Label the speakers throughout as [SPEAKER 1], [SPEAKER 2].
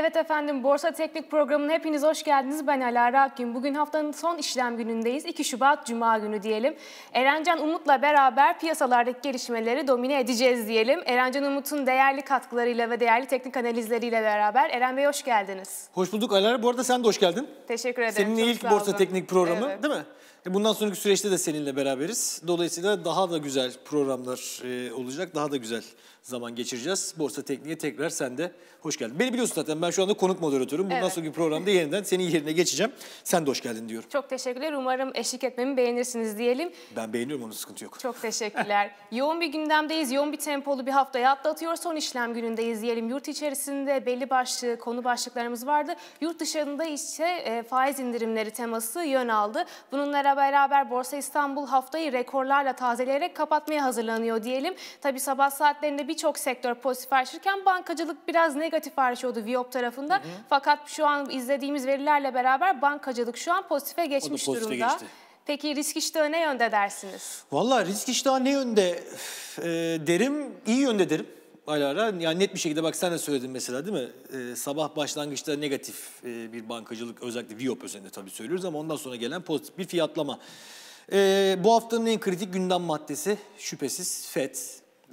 [SPEAKER 1] Evet efendim Borsa Teknik Programı'na hepiniz hoş geldiniz. Ben Alara Akgün. Bugün haftanın son işlem günündeyiz. 2 Şubat Cuma günü diyelim. Erencan Umut'la beraber piyasalardaki gelişmeleri domine edeceğiz diyelim. Erencan Umut'un değerli katkılarıyla ve değerli teknik analizleriyle beraber. Eren Bey hoş geldiniz.
[SPEAKER 2] Hoş bulduk Alara. Bu arada sen de hoş geldin. Teşekkür ederim. Senin ilk Borsa Teknik Programı evet. değil mi? E, bundan sonraki süreçte de seninle beraberiz. Dolayısıyla daha da güzel programlar e, olacak, daha da güzel zaman geçireceğiz. Borsa Tekniğe tekrar sen de hoş geldin. Beni biliyorsun zaten ben şu anda konuk moderatörüm. Bundan evet. sonraki programda yeniden senin yerine geçeceğim. Sen de hoş geldin diyorum.
[SPEAKER 1] Çok teşekkürler. Umarım eşlik etmemi beğenirsiniz diyelim.
[SPEAKER 2] Ben beğeniyorum onun sıkıntı yok.
[SPEAKER 1] Çok teşekkürler. yoğun bir gündemdeyiz. Yoğun bir tempolu bir haftayı atlatıyor. Son işlem günündeyiz diyelim. Yurt içerisinde belli başlı konu başlıklarımız vardı. Yurt dışında ise e, faiz indirimleri teması yön aldı. Bununla beraber Borsa İstanbul haftayı rekorlarla tazeleyerek kapatmaya hazırlanıyor diyelim. Tabii sabah saatlerinde birçok sektör pozitif ayrışırken bankacılık biraz negatif ayrışıyordu Viop tarafında. Hı hı. Fakat şu an izlediğimiz verilerle beraber bankacılık şu an pozitife geçmiş pozitife durumda. Geçti. Peki risk iştahı ne yönde dersiniz?
[SPEAKER 2] Valla risk iştahı ne yönde e, derim, iyi yönde derim. Ala ara yani net bir şekilde bak sen de söyledin mesela değil mi? Ee, sabah başlangıçta negatif e, bir bankacılık özellikle Viop özelinde tabii söylüyoruz ama ondan sonra gelen pozitif bir fiyatlama. Ee, bu haftanın en kritik gündem maddesi şüphesiz FED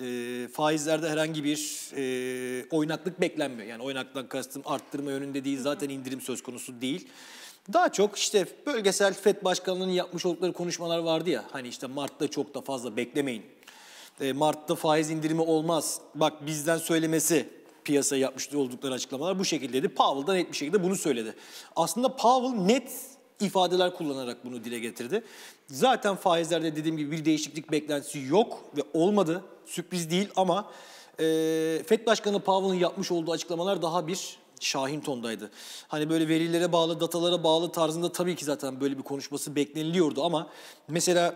[SPEAKER 2] e, faizlerde herhangi bir e, oynaklık beklenmiyor. Yani oynaklıktan kastım arttırma yönünde değil zaten indirim söz konusu değil. Daha çok işte bölgesel FED başkanlığının yapmış oldukları konuşmalar vardı ya. Hani işte Mart'ta çok da fazla beklemeyin. E, Mart'ta faiz indirimi olmaz. Bak bizden söylemesi piyasaya yapmış oldukları açıklamalar bu şekildeydi. Powell net bir şekilde bunu söyledi. Aslında Powell net ifadeler kullanarak bunu dile getirdi. Zaten faizlerde dediğim gibi bir değişiklik beklentisi yok ve olmadı. Sürpriz değil ama e, FED Başkanı Powell'ın yapmış olduğu açıklamalar daha bir şahin tondaydı. Hani böyle verilere bağlı, datalara bağlı tarzında tabii ki zaten böyle bir konuşması bekleniliyordu ama mesela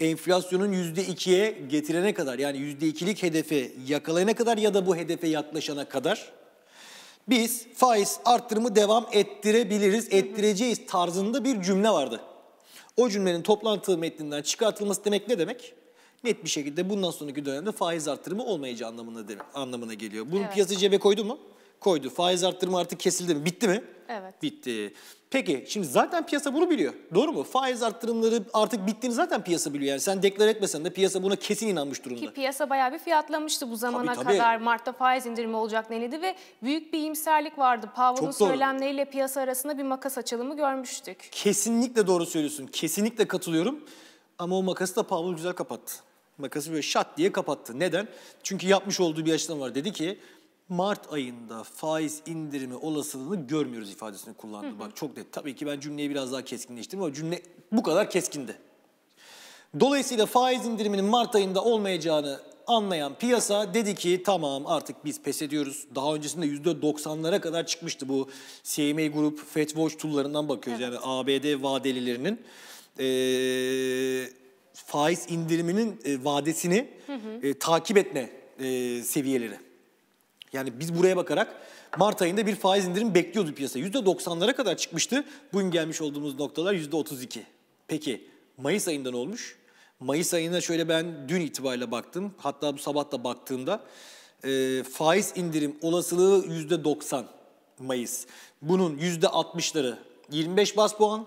[SPEAKER 2] enflasyonun %2'ye getirene kadar yani %2'lik hedefe yakalayana kadar ya da bu hedefe yaklaşana kadar biz faiz arttırımı devam ettirebiliriz, ettireceğiz tarzında bir cümle vardı. O cümlenin toplantı metninden çıkartılması demek ne demek? Net bir şekilde bundan sonraki dönemde faiz arttırımı olmayacağı anlamına, anlamına geliyor. Bunu evet. piyasa cebe koydu mu? Koydu. Faiz arttırımı artık kesildi mi? Bitti mi? Evet. Bitti. Peki şimdi zaten piyasa bunu biliyor. Doğru mu? Faiz arttırımları artık bittiğini zaten piyasa biliyor. Yani sen deklar etmesen de piyasa buna kesin inanmış durumda. Ki
[SPEAKER 1] piyasa bayağı bir fiyatlamıştı bu zamana tabii, tabii. kadar. Mart'ta faiz indirimi olacak denildi ve büyük bir iyimserlik vardı. Powell'ın söylemleriyle piyasa arasında bir makas açılımı görmüştük.
[SPEAKER 2] Kesinlikle doğru söylüyorsun. Kesinlikle katılıyorum. Ama o makası da Powell güzel kapattı. Makası böyle şat diye kapattı. Neden? Çünkü yapmış olduğu bir açıklama var. Dedi ki Mart ayında faiz indirimi olasılığını görmüyoruz ifadesini kullandı. Hı hı. Bak çok net. Tabii ki ben cümleyi biraz daha keskinleştirdim ama cümle bu kadar keskindi. Dolayısıyla faiz indiriminin Mart ayında olmayacağını anlayan piyasa dedi ki tamam artık biz pes ediyoruz. Daha öncesinde %90'lara kadar çıkmıştı bu CME Grup Fed Watch tool'larından bakıyoruz. Evet. Yani ABD vadelilerinin e, faiz indiriminin e, vadesini hı hı. E, takip etme e, seviyeleri. Yani biz buraya bakarak Mart ayında bir faiz indirim bekliyordu piyasa. %90'lara kadar çıkmıştı. Bugün gelmiş olduğumuz noktalar %32. Peki Mayıs ayında ne olmuş? Mayıs ayına şöyle ben dün itibariyle baktım. Hatta bu sabah da baktığımda e, faiz indirim olasılığı %90 Mayıs. Bunun %60'ları 25 bas puan,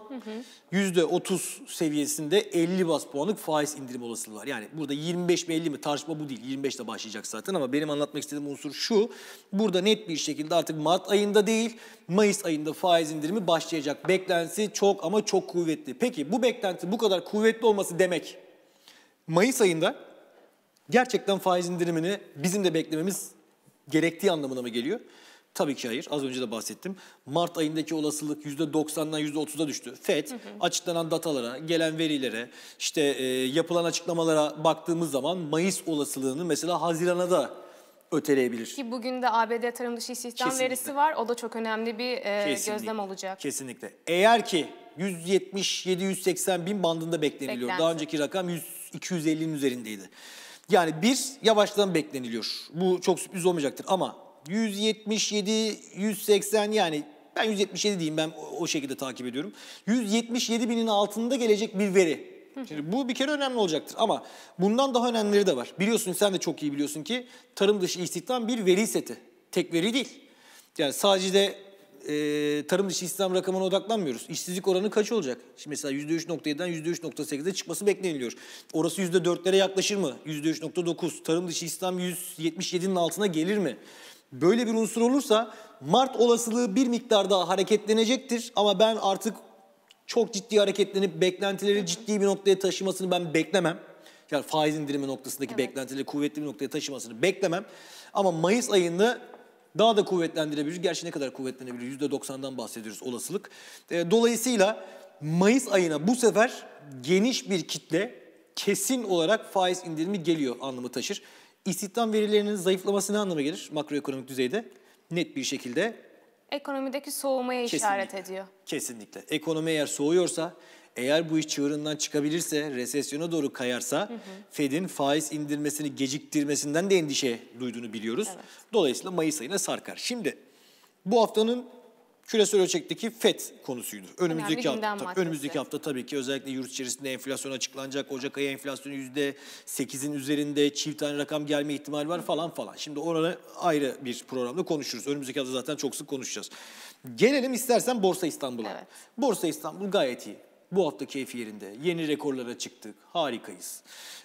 [SPEAKER 2] yüzde %30 seviyesinde 50 bas puanlık faiz indirim olasılığı var. Yani burada 25 mi 50 mi tartışma bu değil. 25 ile başlayacak zaten ama benim anlatmak istediğim unsur şu. Burada net bir şekilde artık Mart ayında değil, Mayıs ayında faiz indirimi başlayacak. Beklentisi çok ama çok kuvvetli. Peki bu beklenti bu kadar kuvvetli olması demek Mayıs ayında gerçekten faiz indirimini bizim de beklememiz gerektiği anlamına mı geliyor? Tabii ki hayır. Az önce de bahsettim. Mart ayındaki olasılık %90'dan %30'a düştü. FED hı hı. açıklanan datalara, gelen verilere, işte e, yapılan açıklamalara baktığımız zaman Mayıs olasılığını mesela Haziran'a da öteleyebilir.
[SPEAKER 1] Ki bugün de ABD tarım dışı istihdam Kesinlikle. verisi var. O da çok önemli bir e, gözlem olacak.
[SPEAKER 2] Kesinlikle. Eğer ki 177-180 bin bandında bekleniliyor. Beklensin. Daha önceki rakam 100 250'nin üzerindeydi. Yani bir yavaştan bekleniliyor. Bu çok sürpriz olmayacaktır ama 177, 180 yani ben 177 diyeyim ben o, şekilde takip ediyorum. 177 binin altında gelecek bir veri. Şimdi bu bir kere önemli olacaktır ama bundan daha önemlileri de var. Biliyorsun sen de çok iyi biliyorsun ki tarım dışı istihdam bir veri seti. Tek veri değil. Yani sadece de e, tarım dışı istihdam rakamına odaklanmıyoruz. İşsizlik oranı kaç olacak? Şimdi mesela %3.7'den %3.8'e çıkması bekleniliyor. Orası %4'lere yaklaşır mı? %3.9. Tarım dışı istihdam 177'nin altına gelir mi? böyle bir unsur olursa Mart olasılığı bir miktar daha hareketlenecektir. Ama ben artık çok ciddi hareketlenip beklentileri ciddi bir noktaya taşımasını ben beklemem. Yani faiz indirimi noktasındaki evet. beklentileri kuvvetli bir noktaya taşımasını beklemem. Ama Mayıs ayında daha da kuvvetlendirebilir. Gerçi ne kadar kuvvetlenebilir? %90'dan bahsediyoruz olasılık. Ee, dolayısıyla Mayıs ayına bu sefer geniş bir kitle kesin olarak faiz indirimi geliyor anlamı taşır. İstihdam verilerinin zayıflaması ne anlama gelir makroekonomik düzeyde? Net bir şekilde
[SPEAKER 1] ekonomideki soğumaya kesinlikle, işaret ediyor.
[SPEAKER 2] Kesinlikle. Ekonomi eğer soğuyorsa, eğer bu iş çığırından çıkabilirse, resesyona doğru kayarsa Fed'in faiz indirmesini geciktirmesinden de endişe duyduğunu biliyoruz. Evet. Dolayısıyla Mayıs ayına sarkar. Şimdi bu haftanın küresel ölçekteki FED konusuydu. Önümüzdeki Önemli hafta, önümüzdeki hafta tabii ki özellikle yurt içerisinde enflasyon açıklanacak. Ocak ayı enflasyonu %8'in üzerinde çift tane rakam gelme ihtimali var falan falan. Şimdi orada ayrı bir programda konuşuruz. Önümüzdeki hafta zaten çok sık konuşacağız. Gelelim istersen Borsa İstanbul'a. Evet. Borsa İstanbul gayet iyi. Bu hafta keyfi yerinde. Yeni rekorlara çıktık. Harikayız.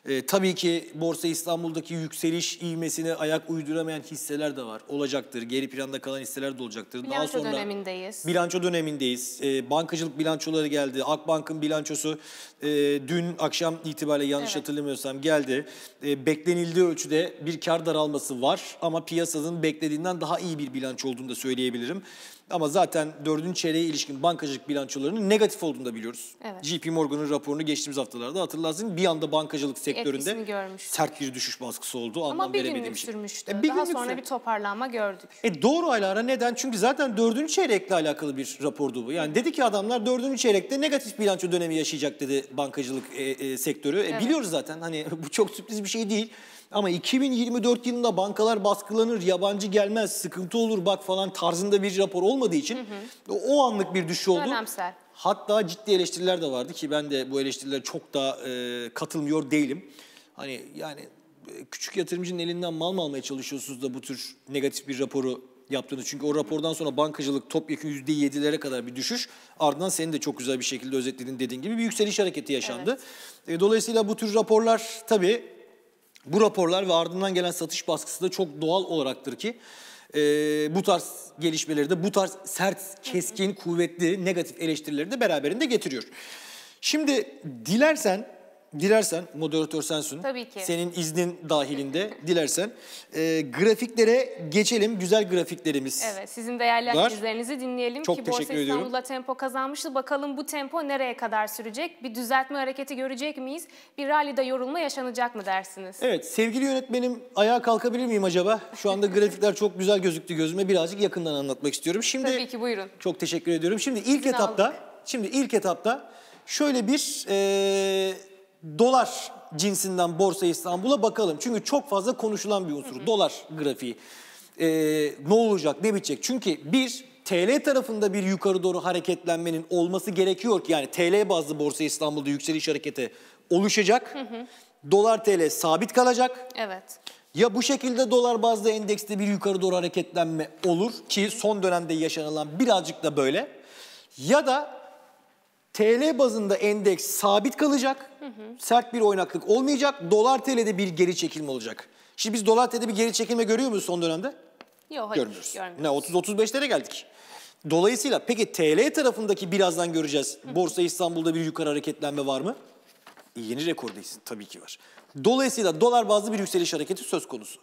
[SPEAKER 2] E, tabii ki Borsa İstanbul'daki yükseliş ivmesine ayak uyduramayan hisseler de var. Olacaktır. Geri planda kalan hisseler de olacaktır. Bilanço Daha sonra,
[SPEAKER 1] dönemindeyiz.
[SPEAKER 2] Bilanço dönemindeyiz. E, bankacılık bilançoları geldi. Akbank'ın bilançosu e, dün akşam itibariyle yanlış evet. hatırlamıyorsam geldi. E, beklenildiği ölçüde bir kar daralması var ama piyasanın beklediğinden daha iyi bir bilanço olduğunu da söyleyebilirim. Ama zaten dördüncü çeyreğe ilişkin bankacılık bilançolarının negatif olduğunu da biliyoruz. Evet. JP Morgan'ın raporunu geçtiğimiz haftalarda hatırlarsın bir anda bankacılık sektöründe sert bir düşüş baskısı oldu. Ama bir günlük şey.
[SPEAKER 1] sürmüştü. E, bir Daha sonra sür... bir toparlanma gördük.
[SPEAKER 2] E, doğru aylara neden? Çünkü zaten dördüncü çeyrekle alakalı bir rapordu bu. Yani dedi ki adamlar dördüncü çeyrekte negatif bilanço dönemi yaşayacak dedi bankacılık e, e, sektörü. E, evet. Biliyoruz zaten hani bu çok sürpriz bir şey değil. Ama 2024 yılında bankalar baskılanır, yabancı gelmez, sıkıntı olur bak falan tarzında bir rapor olmadığı için hı hı. o anlık bir düşüş oldu. Dönemsel. Hatta ciddi eleştiriler de vardı ki ben de bu eleştirilere çok da e, katılmıyor değilim. Hani yani e, küçük yatırımcının elinden mal mı almaya çalışıyorsunuz da bu tür negatif bir raporu yaptığınız. Çünkü o rapordan sonra bankacılık topyekun %7'lere kadar bir düşüş. Ardından senin de çok güzel bir şekilde özetlediğin dediğin gibi bir yükseliş hareketi yaşandı. Evet. E, dolayısıyla bu tür raporlar tabii bu raporlar ve ardından gelen satış baskısı da çok doğal olaraktır ki e, bu tarz gelişmeleri de bu tarz sert, keskin, kuvvetli negatif eleştirileri de beraberinde getiriyor. Şimdi dilersen Dilersen, moderatör sensin. Tabii ki. Senin iznin dahilinde dilersen. E, grafiklere geçelim. Güzel grafiklerimiz Evet,
[SPEAKER 1] sizin değerli izlerinizi dinleyelim Çok ki Borsa teşekkür ediyorum. İstanbul'da tempo kazanmıştı. Bakalım bu tempo nereye kadar sürecek? Bir düzeltme hareketi görecek miyiz? Bir rallide yorulma yaşanacak mı dersiniz? Evet,
[SPEAKER 2] sevgili yönetmenim ayağa kalkabilir miyim acaba? Şu anda grafikler çok güzel gözüktü gözüme. Birazcık yakından anlatmak istiyorum. Şimdi Tabii ki buyurun. Çok teşekkür ediyorum. Şimdi ilk İzin etapta, aldık. şimdi ilk etapta şöyle bir... E, dolar cinsinden Borsa İstanbul'a bakalım. Çünkü çok fazla konuşulan bir unsur. Dolar grafiği. Ee, ne olacak, ne bitecek? Çünkü bir, TL tarafında bir yukarı doğru hareketlenmenin olması gerekiyor ki yani TL bazlı Borsa İstanbul'da yükseliş hareketi oluşacak. Dolar TL sabit kalacak. Evet. Ya bu şekilde dolar bazlı endekste bir yukarı doğru hareketlenme olur ki son dönemde yaşanılan birazcık da böyle. Ya da TL bazında endeks sabit kalacak Hı Sert bir oynaklık olmayacak. Dolar TL'de bir geri çekilme olacak. Şimdi biz dolar TL'de bir geri çekilme görüyor muyuz son dönemde?
[SPEAKER 1] Yok hayır görmüyoruz.
[SPEAKER 2] Ne 30-35'lere geldik. Dolayısıyla peki TL tarafındaki birazdan göreceğiz. Borsa İstanbul'da bir yukarı hareketlenme var mı? Yeni rekor değilsin tabii ki var. Dolayısıyla dolar bazlı bir yükseliş hareketi söz konusu.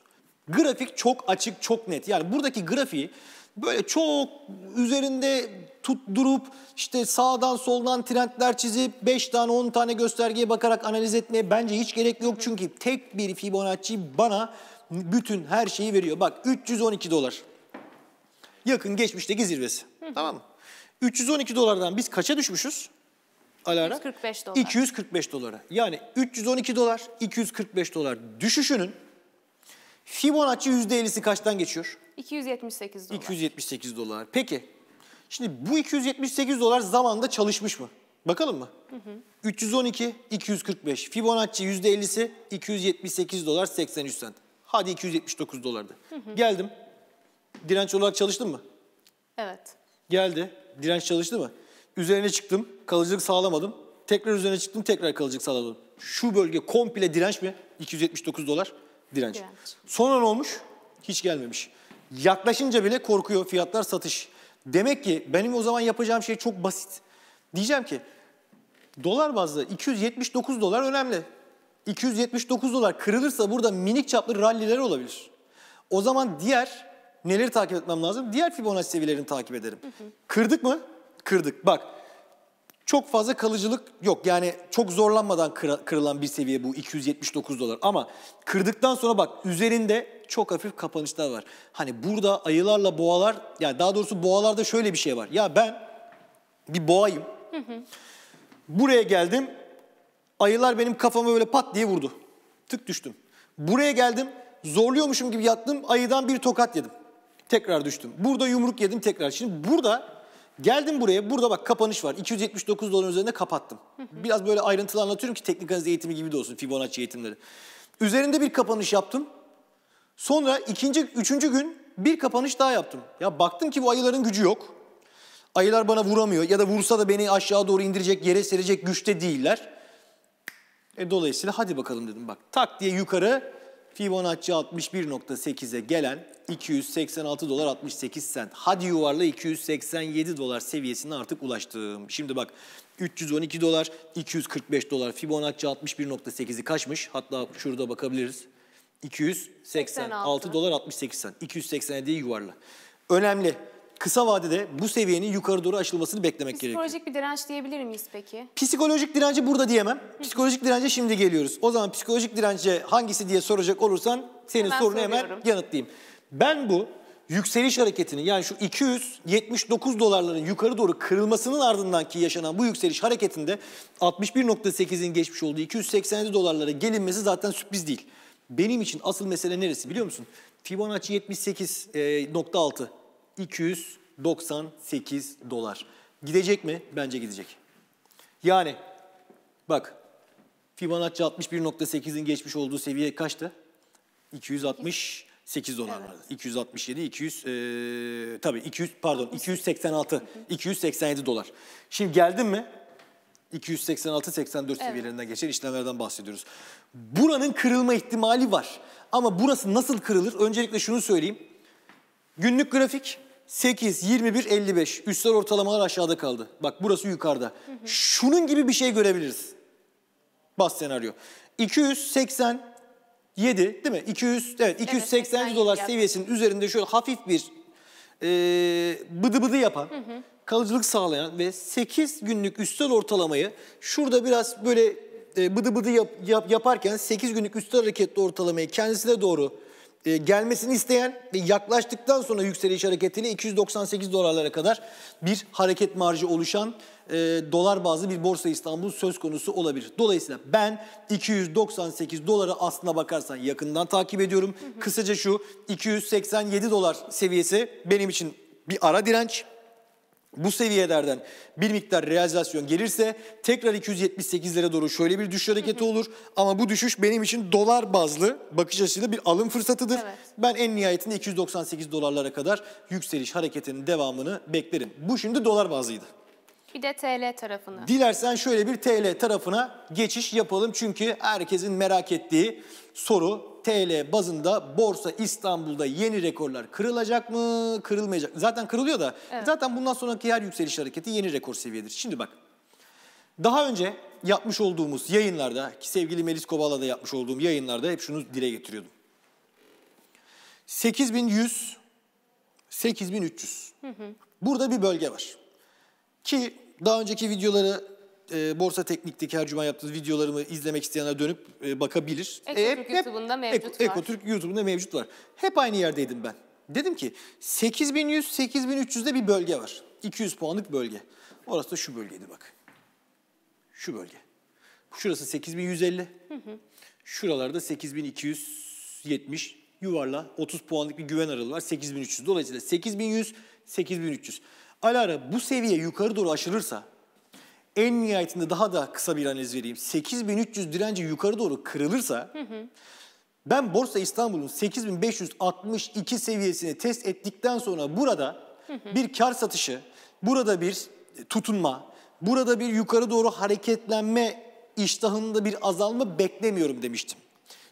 [SPEAKER 2] Grafik çok açık, çok net. Yani buradaki grafiği böyle çok üzerinde tutturup işte sağdan soldan trendler çizip 5 tane 10 tane göstergeye bakarak analiz etmeye bence hiç gerek yok. Çünkü tek bir Fibonacci bana bütün her şeyi veriyor. Bak 312 dolar yakın geçmişteki zirvesi tamam mı? 312 dolardan biz kaça düşmüşüz? Alara.
[SPEAKER 1] 245 dolar. 245
[SPEAKER 2] dolara. Yani 312 dolar, 245 dolar düşüşünün Fibonacci %50'si kaçtan geçiyor?
[SPEAKER 1] 278 dolar.
[SPEAKER 2] 278 dolar. Peki Şimdi bu 278 dolar zamanda çalışmış mı? Bakalım mı? Hı hı. 312, 245. Fibonacci %50'si 278 dolar 83 sent. Hadi 279 dolardı. Hı hı. Geldim. Direnç olarak çalıştın mı? Evet. Geldi. Direnç çalıştı mı? Üzerine çıktım. Kalıcılık sağlamadım. Tekrar üzerine çıktım. Tekrar kalıcılık sağlamadım. Şu bölge komple direnç mi? 279 dolar direnç. direnç. Sonra ne olmuş? Hiç gelmemiş. Yaklaşınca bile korkuyor fiyatlar satış. Demek ki benim o zaman yapacağım şey çok basit. Diyeceğim ki dolar bazlı 279 dolar önemli. 279 dolar kırılırsa burada minik çaplı ralliler olabilir. O zaman diğer neleri takip etmem lazım? Diğer Fibonacci seviyelerini takip ederim. Hı hı. Kırdık mı? Kırdık. Bak çok fazla kalıcılık yok. Yani çok zorlanmadan kır, kırılan bir seviye bu 279 dolar. Ama kırdıktan sonra bak üzerinde çok hafif kapanışlar var. Hani burada ayılarla boğalar, yani daha doğrusu boğalarda şöyle bir şey var. Ya ben bir boğayım. Buraya geldim, ayılar benim kafama böyle pat diye vurdu. Tık düştüm. Buraya geldim, zorluyormuşum gibi yattım, ayıdan bir tokat yedim. Tekrar düştüm. Burada yumruk yedim tekrar. Şimdi burada Geldim buraya. Burada bak kapanış var. 279 doların üzerinde kapattım. Biraz böyle ayrıntılı anlatıyorum ki teknik analiz eğitimi gibi de olsun Fibonacci eğitimleri. Üzerinde bir kapanış yaptım. Sonra ikinci, üçüncü gün bir kapanış daha yaptım. Ya baktım ki bu ayıların gücü yok. Ayılar bana vuramıyor ya da vursa da beni aşağı doğru indirecek, yere serecek güçte değiller. E dolayısıyla hadi bakalım dedim bak. Tak diye yukarı Fibonacci 61.8'e gelen 286 dolar 68 sent. Hadi yuvarla 287 dolar seviyesine artık ulaştım. Şimdi bak 312 dolar, 245 dolar Fibonacci 61.8'i kaçmış? Hatta şurada bakabiliriz. 286 86. dolar 68 sent. 287'yi yuvarla. Önemli kısa vadede bu seviyenin yukarı doğru açılmasını beklemek Psikolojik gerekiyor.
[SPEAKER 1] Psikolojik bir direnç diyebilir miyiz peki?
[SPEAKER 2] Psikolojik direnci burada diyemem. Psikolojik dirence şimdi geliyoruz. O zaman psikolojik dirence hangisi diye soracak olursan senin hemen sorunu soruyorum. hemen yanıtlayayım. Ben bu yükseliş hareketinin yani şu 279 dolarların yukarı doğru kırılmasının ardından ki yaşanan bu yükseliş hareketinde 61.8'in geçmiş olduğu 287 dolarlara gelinmesi zaten sürpriz değil. Benim için asıl mesele neresi biliyor musun? Fibonacci 78.6 298 dolar. Gidecek mi? Bence gidecek. Yani bak Fibonacci 61.8'in geçmiş olduğu seviye kaçtı? 268 dolar vardı. Evet. 267, 200, e, tabii 200 pardon 286, 287 dolar. Şimdi geldin mi? 286-84 evet. seviyelerine geçer işlemlerden bahsediyoruz. Buranın kırılma ihtimali var. Ama burası nasıl kırılır? Öncelikle şunu söyleyeyim. Günlük grafik 8, 21, 55. Üstel ortalamalar aşağıda kaldı. Bak burası yukarıda. Hı hı. Şunun gibi bir şey görebiliriz. Bas senaryo. 287 değil mi? 200 evet 280 evet, dolar yaptım. seviyesinin üzerinde şöyle hafif bir e, bıdı bıdı yapan, hı hı. kalıcılık sağlayan ve 8 günlük üstel ortalamayı şurada biraz böyle e, bıdı bıdı yap, yap, yaparken 8 günlük üstel hareketli ortalamayı kendisine doğru e, gelmesini isteyen ve yaklaştıktan sonra yükseliş hareketiyle 298 dolarlara kadar bir hareket marjı oluşan e, dolar bazlı bir borsa İstanbul söz konusu olabilir. Dolayısıyla ben 298 doları aslına bakarsan yakından takip ediyorum. Hı hı. Kısaca şu 287 dolar seviyesi benim için bir ara direnç. Bu seviyelerden bir miktar realizasyon gelirse tekrar 278'lere doğru şöyle bir düşüş hareketi olur. Ama bu düşüş benim için dolar bazlı bakış açısıyla bir alım fırsatıdır. Evet. Ben en nihayetinde 298 dolarlara kadar yükseliş hareketinin devamını beklerim. Bu şimdi dolar bazlıydı.
[SPEAKER 1] Bir de TL tarafına.
[SPEAKER 2] Dilersen şöyle bir TL tarafına geçiş yapalım. Çünkü herkesin merak ettiği soru TL bazında borsa İstanbul'da yeni rekorlar kırılacak mı kırılmayacak zaten kırılıyor da evet. zaten bundan sonraki her yükseliş hareketi yeni rekor seviyedir. Şimdi bak daha önce yapmış olduğumuz yayınlarda ki sevgili Melis da yapmış olduğum yayınlarda hep şunu dile getiriyordum. 8100 8300 hı hı. burada bir bölge var ki daha önceki videoları e, Borsa Teknik'teki her cuma yaptığımız videolarımı izlemek isteyenler dönüp e, bakabilir. Ekotürk e,
[SPEAKER 1] YouTube'unda mevcut Ek, var. Ekotürk
[SPEAKER 2] YouTube'unda mevcut var. Hep aynı yerdeydim ben. Dedim ki 8100-8300'de bir bölge var. 200 puanlık bölge. Orası da şu bölgeydi bak. Şu bölge. Şurası 8150. Şuralarda 8270 yuvarla 30 puanlık bir güven aralığı var 8300. Dolayısıyla 8100 8300. Alara bu seviye yukarı doğru aşırırsa. En nihayetinde daha da kısa bir analiz vereyim. 8300 direnci yukarı doğru kırılırsa hı hı. ben Borsa İstanbul'un 8562 seviyesini test ettikten sonra burada hı hı. bir kar satışı, burada bir tutunma, burada bir yukarı doğru hareketlenme iştahında bir azalma beklemiyorum demiştim.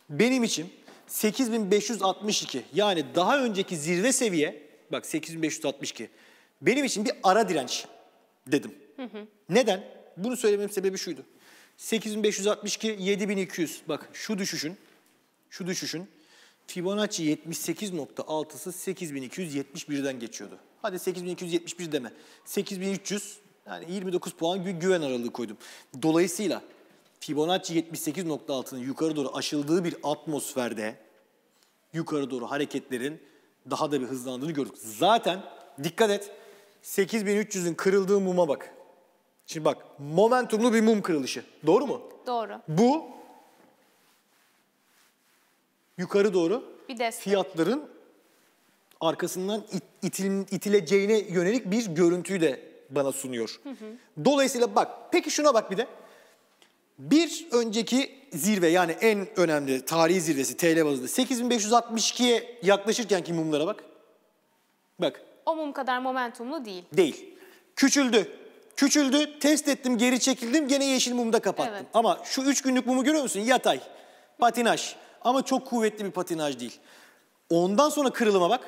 [SPEAKER 2] Benim için 8562 yani daha önceki zirve seviye bak 8562 benim için bir ara direnç dedim. Hı Neden? Bunu söylememin sebebi şuydu. 8562, 7200 bak şu düşüşün, şu düşüşün Fibonacci 78.6'sı 8271'den geçiyordu. Hadi 8271 deme. 8300 yani 29 puan gü güven aralığı koydum. Dolayısıyla Fibonacci 78.6'nın yukarı doğru aşıldığı bir atmosferde yukarı doğru hareketlerin daha da bir hızlandığını gördük. Zaten dikkat et 8300'ün kırıldığı muma bak. Şimdi bak momentumlu bir mum kırılışı. Doğru mu? Doğru. Bu yukarı doğru bir destek. fiyatların arkasından it, itil, itileceğine yönelik bir görüntüyü de bana sunuyor. Hı hı. Dolayısıyla bak peki şuna bak bir de. Bir önceki zirve yani en önemli tarihi zirvesi TL bazında 8562'ye yaklaşırken ki mumlara bak. Bak.
[SPEAKER 1] O mum kadar momentumlu değil.
[SPEAKER 2] Değil. Küçüldü. Küçüldü, test ettim, geri çekildim, gene yeşil mumda kapattım. Evet. Ama şu üç günlük mumu görüyor musun? Yatay, patinaj ama çok kuvvetli bir patinaj değil. Ondan sonra kırılıma bak.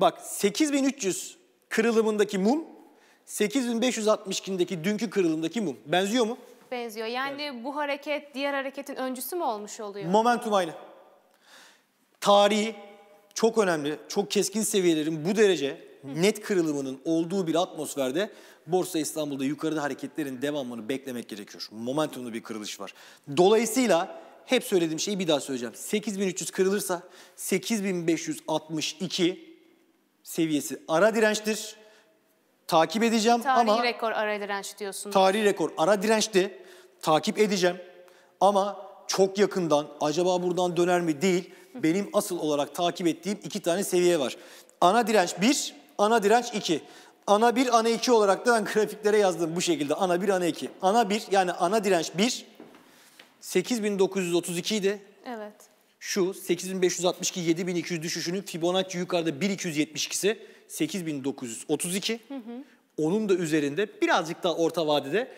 [SPEAKER 2] Bak 8300 kırılımındaki mum, 8562'deki dünkü kırılımdaki mum. Benziyor mu?
[SPEAKER 1] Benziyor. Yani evet. bu hareket diğer hareketin öncüsü mü olmuş oluyor?
[SPEAKER 2] Momentum aynı. Tarihi çok önemli, çok keskin seviyelerin bu derece net kırılımının olduğu bir atmosferde Borsa İstanbul'da yukarıda hareketlerin devamını beklemek gerekiyor. Momentumlu bir kırılış var. Dolayısıyla hep söylediğim şeyi bir daha söyleyeceğim. 8300 kırılırsa 8562 seviyesi ara dirençtir. Takip edeceğim tarihi ama... Tarihi
[SPEAKER 1] rekor ara direnç diyorsunuz. Tarihi
[SPEAKER 2] rekor ara dirençti. Takip edeceğim ama çok yakından acaba buradan döner mi değil benim asıl olarak takip ettiğim iki tane seviye var. Ana direnç 1, ana direnç 2 ana 1, ana 2 olarak da ben grafiklere yazdım bu şekilde. Ana 1, ana 2. Ana 1 yani ana direnç 1, 8932 idi. Evet. Şu 8562, 7200 düşüşünün Fibonacci yukarıda 1272'si 8932. Hı hı. Onun da üzerinde birazcık daha orta vadede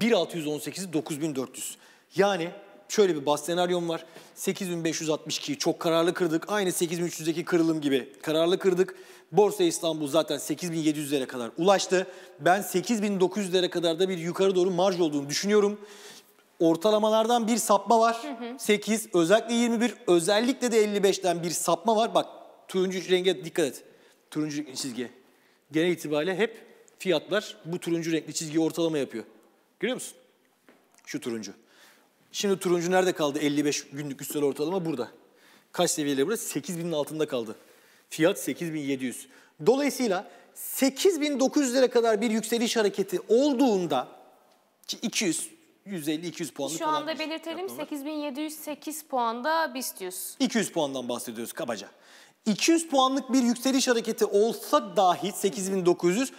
[SPEAKER 2] 1618, 9400. Yani Şöyle bir bas senaryom var. 8562'yi çok kararlı kırdık. Aynı 8300'deki kırılım gibi kararlı kırdık. Borsa İstanbul zaten 8700'lere kadar ulaştı. Ben 8900'lere kadar da bir yukarı doğru marj olduğunu düşünüyorum. Ortalamalardan bir sapma var. Hı hı. 8, özellikle 21, özellikle de 55'ten bir sapma var. Bak turuncu renge dikkat et. Turuncu çizgi. Genel itibariyle hep fiyatlar bu turuncu renkli çizgiyi ortalama yapıyor. Görüyor musun? Şu turuncu. Şimdi turuncu nerede kaldı 55 günlük üstel ortalama? Burada. Kaç seviyeleri burada? 8000'in altında kaldı. Fiyat 8700. Dolayısıyla 8900 lira kadar bir yükseliş hareketi olduğunda ki 200 150-200 puanlık Şu anda
[SPEAKER 1] belirtelim 8708 puanda BIST 100.
[SPEAKER 2] 200 puandan bahsediyoruz kabaca. 200 puanlık bir yükseliş hareketi olsa dahi 8900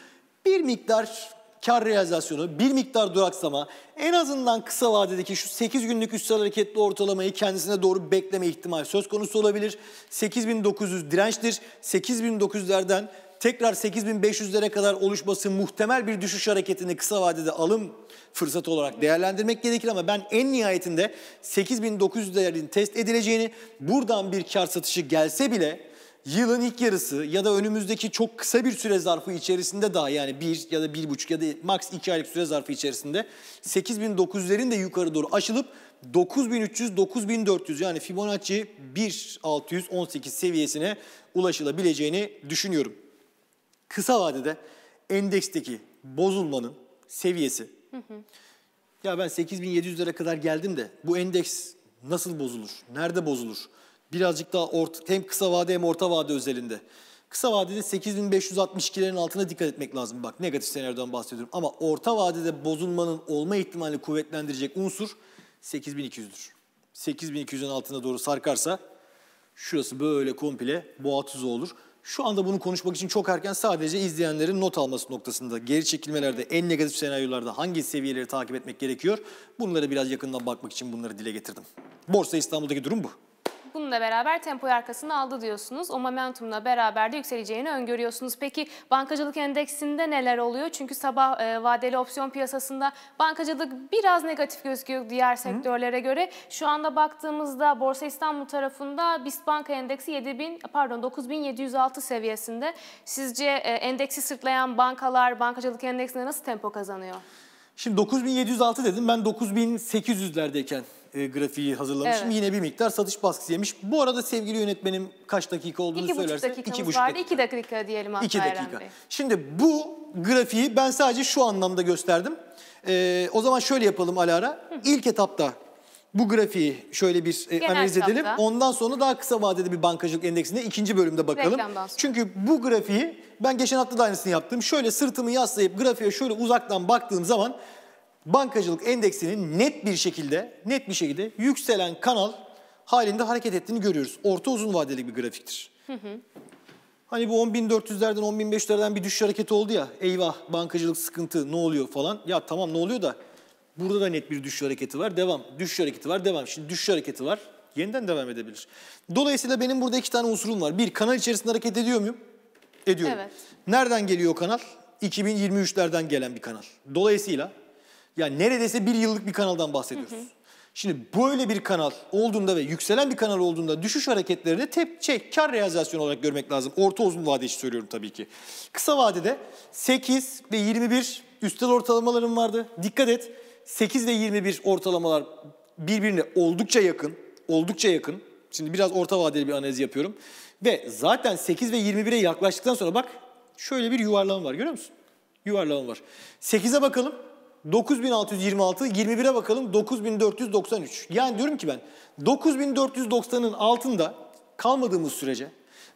[SPEAKER 2] bir miktar kar realizasyonu, bir miktar duraksama, en azından kısa vadedeki şu 8 günlük üstel hareketli ortalamayı kendisine doğru bekleme ihtimali söz konusu olabilir. 8900 dirençtir. 8900'lerden tekrar 8500'lere kadar oluşması muhtemel bir düşüş hareketini kısa vadede alım fırsatı olarak değerlendirmek gerekir ama ben en nihayetinde 8900 değerinin test edileceğini buradan bir kar satışı gelse bile yılın ilk yarısı ya da önümüzdeki çok kısa bir süre zarfı içerisinde daha yani bir ya da bir buçuk ya da maks iki aylık süre zarfı içerisinde 8900'lerin de yukarı doğru aşılıp 9300-9400 yani Fibonacci 1618 seviyesine ulaşılabileceğini düşünüyorum. Kısa vadede endeksteki bozulmanın seviyesi. Hı hı. Ya ben 8700'lere kadar geldim de bu endeks nasıl bozulur? Nerede bozulur? Birazcık daha orta, hem kısa vade hem orta vade özelinde. Kısa vadede 8562'lerin altına dikkat etmek lazım. Bak negatif senaryodan bahsediyorum. Ama orta vadede bozulmanın olma ihtimalini kuvvetlendirecek unsur 8200'dür. 8200'ün altına doğru sarkarsa şurası böyle komple boğa tuzu olur. Şu anda bunu konuşmak için çok erken sadece izleyenlerin not alması noktasında geri çekilmelerde en negatif senaryolarda hangi seviyeleri takip etmek gerekiyor? Bunlara biraz yakından bakmak için bunları dile getirdim. Borsa İstanbul'daki durum bu.
[SPEAKER 1] Bununla beraber tempoyu arkasına aldı diyorsunuz. O momentumla beraber de yükseleceğini öngörüyorsunuz. Peki bankacılık endeksinde neler oluyor? Çünkü sabah e, vadeli opsiyon piyasasında bankacılık biraz negatif gözüküyor diğer sektörlere Hı. göre. Şu anda baktığımızda Borsa İstanbul tarafında BIST banka endeksi 7000 pardon 9706 seviyesinde. Sizce e, endeksi sırtlayan bankalar bankacılık endeksinde nasıl tempo kazanıyor?
[SPEAKER 2] Şimdi 9706 dedim ben 9800'lerdeyken e, grafiği hazırlamışım. Evet. Yine bir miktar satış baskısı yemiş. Bu arada sevgili yönetmenim kaç dakika olduğunu iki söylerse. Buçuk iki buçuk dakika.
[SPEAKER 1] İki dakika diyelim hatta iki dakika.
[SPEAKER 2] Şimdi bu grafiği ben sadece şu anlamda gösterdim. E, o zaman şöyle yapalım Alara. İlk etapta bu grafiği şöyle bir e, analiz edelim. Kitapta. Ondan sonra daha kısa vadede bir bankacılık endeksinde ikinci bölümde bakalım. Çünkü bu grafiği ben geçen hafta da aynısını yaptım. Şöyle sırtımı yaslayıp grafiğe şöyle uzaktan baktığım zaman bankacılık endeksinin net bir şekilde net bir şekilde yükselen kanal halinde hareket ettiğini görüyoruz. Orta uzun vadeli bir grafiktir. Hı hı. Hani bu 10.400'lerden 10.500'lerden bir düşüş hareketi oldu ya. Eyvah bankacılık sıkıntı ne oluyor falan. Ya tamam ne oluyor da burada da net bir düşüş hareketi var. Devam. Düşüş hareketi var. Devam. Şimdi düşüş hareketi var. Yeniden devam edebilir. Dolayısıyla benim burada iki tane unsurum var. Bir kanal içerisinde hareket ediyor muyum? Ediyorum. Evet. Nereden geliyor o kanal? 2023'lerden gelen bir kanal. Dolayısıyla yani neredeyse bir yıllık bir kanaldan bahsediyoruz. Hı hı. Şimdi böyle bir kanal olduğunda ve yükselen bir kanal olduğunda düşüş hareketlerini tep şey, kar realizasyonu olarak görmek lazım. Orta uzun vade için söylüyorum tabii ki. Kısa vadede 8 ve 21 üstel ortalamalarım vardı. Dikkat et 8 ve 21 ortalamalar birbirine oldukça yakın. Oldukça yakın. Şimdi biraz orta vadeli bir analiz yapıyorum. Ve zaten 8 ve 21'e yaklaştıktan sonra bak şöyle bir yuvarlama var görüyor musun? Yuvarlama var. 8'e bakalım. 9626, 21'e bakalım 9493. Yani diyorum ki ben 9490'ın altında kalmadığımız sürece,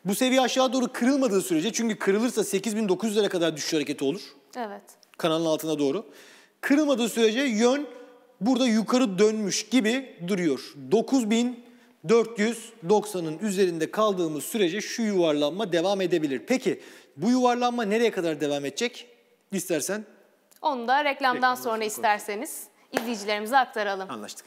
[SPEAKER 2] bu seviye aşağı doğru kırılmadığı sürece çünkü kırılırsa 8900'lere kadar düşüş hareketi olur. Evet. Kanalın altına doğru. Kırılmadığı sürece yön burada yukarı dönmüş gibi duruyor. 9490'ın üzerinde kaldığımız sürece şu yuvarlanma devam edebilir. Peki bu yuvarlanma nereye kadar devam edecek? İstersen
[SPEAKER 1] onu da reklamdan, reklamdan sonra isterseniz izleyicilerimize aktaralım. Anlaştık.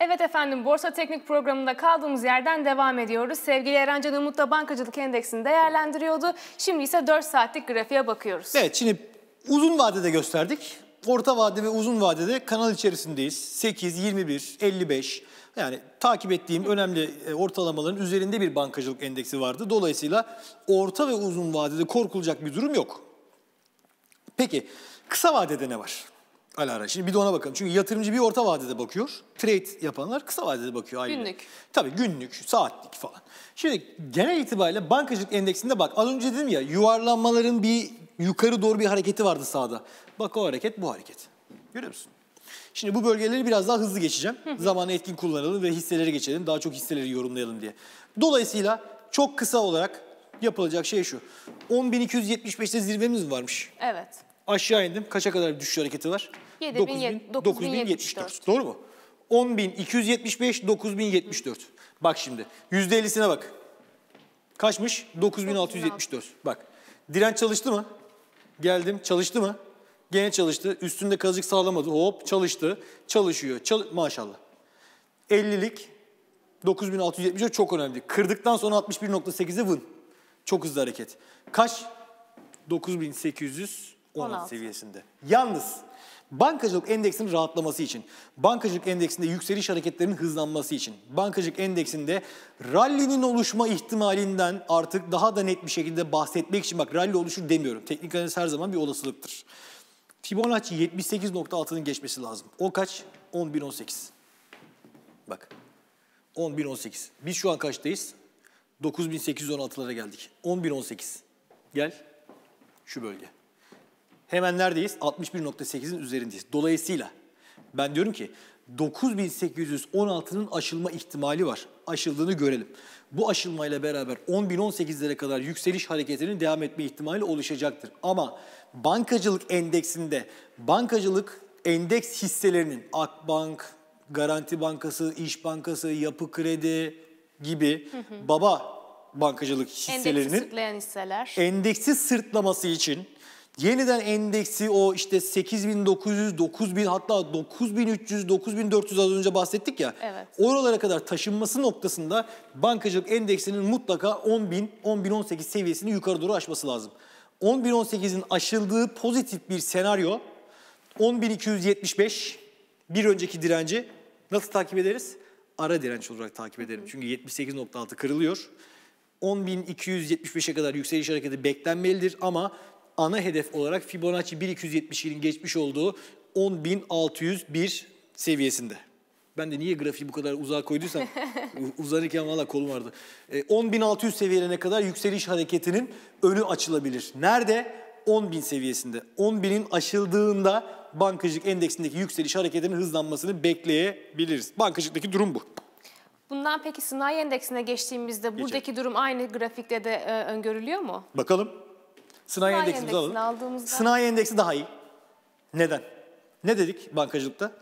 [SPEAKER 1] Evet efendim Borsa Teknik programında kaldığımız yerden devam ediyoruz. Sevgili Erencan Umut da bankacılık endeksini değerlendiriyordu. Şimdi ise 4 saatlik grafiğe bakıyoruz.
[SPEAKER 2] Evet şimdi uzun vadede gösterdik. Orta vade ve uzun vadede kanal içerisindeyiz. 8, 21, 55 yani takip ettiğim önemli e, ortalamaların üzerinde bir bankacılık endeksi vardı. Dolayısıyla orta ve uzun vadede korkulacak bir durum yok. Peki kısa vadede ne var? Ala Şimdi bir de ona bakalım. Çünkü yatırımcı bir orta vadede bakıyor. Trade yapanlar kısa vadede bakıyor. Ayrı. Günlük. Tabii günlük, saatlik falan. Şimdi genel itibariyle bankacılık endeksinde bak. Az önce dedim ya yuvarlanmaların bir yukarı doğru bir hareketi vardı sağda. Bak o hareket bu hareket. Görüyor musun? Şimdi bu bölgeleri biraz daha hızlı geçeceğim. Zamanı etkin kullanalım ve hisseleri geçelim. Daha çok hisseleri yorumlayalım diye. Dolayısıyla çok kısa olarak yapılacak şey şu. 10.275'te zirvemiz varmış. Evet. Aşağı indim. Kaça kadar düşüş hareketi var?
[SPEAKER 1] 9074.
[SPEAKER 2] Doğru mu? 10.275, 9074. Bak şimdi. %50'sine bak. Kaçmış? 9674. Bak. Direnç çalıştı mı? Geldim. Çalıştı mı? Gene çalıştı. Üstünde kazık sağlamadı. Hop çalıştı. Çalışıyor. Çal Maşallah. 50'lik 9674 çok önemli. Kırdıktan sonra 61.8'e vın. Çok hızlı hareket. Kaç? 9800 16, seviyesinde. Yalnız bankacılık endeksinin rahatlaması için, bankacılık endeksinde yükseliş hareketlerinin hızlanması için, bankacılık endeksinde rally'nin oluşma ihtimalinden artık daha da net bir şekilde bahsetmek için bak rally oluşur demiyorum. Teknik analiz her zaman bir olasılıktır. Fibonacci 78.6'nın geçmesi lazım. O kaç? 11.18. Bak. 11.18. Biz şu an kaçtayız? 9816'lara geldik. 11.18. Gel. Şu bölge. Hemen neredeyiz? 61.8'in üzerindeyiz. Dolayısıyla ben diyorum ki 9816'nın aşılma ihtimali var. Aşıldığını görelim. Bu aşılmayla beraber 10.018'lere kadar yükseliş hareketinin devam etme ihtimali oluşacaktır. Ama bankacılık endeksinde bankacılık endeks hisselerinin Akbank, Garanti Bankası, İş Bankası, Yapı Kredi gibi baba bankacılık hisselerinin endeksi
[SPEAKER 1] sırtlayan hisseler.
[SPEAKER 2] endeksi sırtlaması için yeniden endeksi o işte 8900, 9000 hatta 9300, 9400 az önce bahsettik ya. Evet. Oralara kadar taşınması noktasında bankacılık endeksinin mutlaka 10.000, 10.018 seviyesini yukarı doğru aşması lazım. 10.018'in aşıldığı pozitif bir senaryo 10.275 bir önceki direnci nasıl takip ederiz? Ara direnç olarak takip ederim. Çünkü 78.6 kırılıyor. 10.275'e kadar yükseliş hareketi beklenmelidir ama ana hedef olarak Fibonacci 1272'nin geçmiş olduğu 10.601 seviyesinde. Ben de niye grafiği bu kadar uzağa koyduysam uzanırken valla kolum vardı. 10.600 e, seviyelerine kadar yükseliş hareketinin önü açılabilir. Nerede? 10.000 seviyesinde. 10.000'in aşıldığında bankacılık endeksindeki yükseliş hareketinin hızlanmasını bekleyebiliriz. Bankacılıktaki durum bu.
[SPEAKER 1] Bundan peki sanayi endeksine geçtiğimizde buradaki Geçelim. durum aynı grafikte de e, öngörülüyor mu?
[SPEAKER 2] Bakalım. Sınav Sınai endeksimizi alalım.
[SPEAKER 1] Aldığımızda... Sınai
[SPEAKER 2] endeksi daha iyi. Neden? Ne dedik bankacılıkta?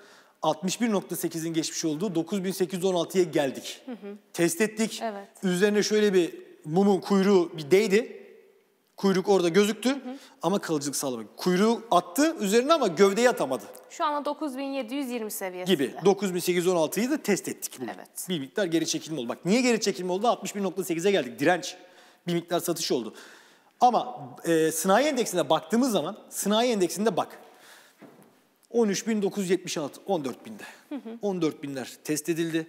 [SPEAKER 2] 61.8'in geçmiş olduğu 9816'ya geldik. Hı hı. Test ettik. Evet. Üzerine şöyle bir mumun kuyruğu bir değdi. Kuyruk orada gözüktü hı hı. ama kalıcılık sağlamadı. Kuyruğu attı üzerine ama gövdeyi atamadı.
[SPEAKER 1] Şu anda 9720 seviyesinde. Gibi.
[SPEAKER 2] 9816'yı da test ettik bugün. Evet. Bir miktar geri çekilme oldu. Bak niye geri çekilme oldu? 61.8'e geldik. Direnç. Bir miktar satış oldu. Ama e, sınai endeksine baktığımız zaman sınai endeksinde bak. 13.976, 14.000'de. 14.000'ler test edildi.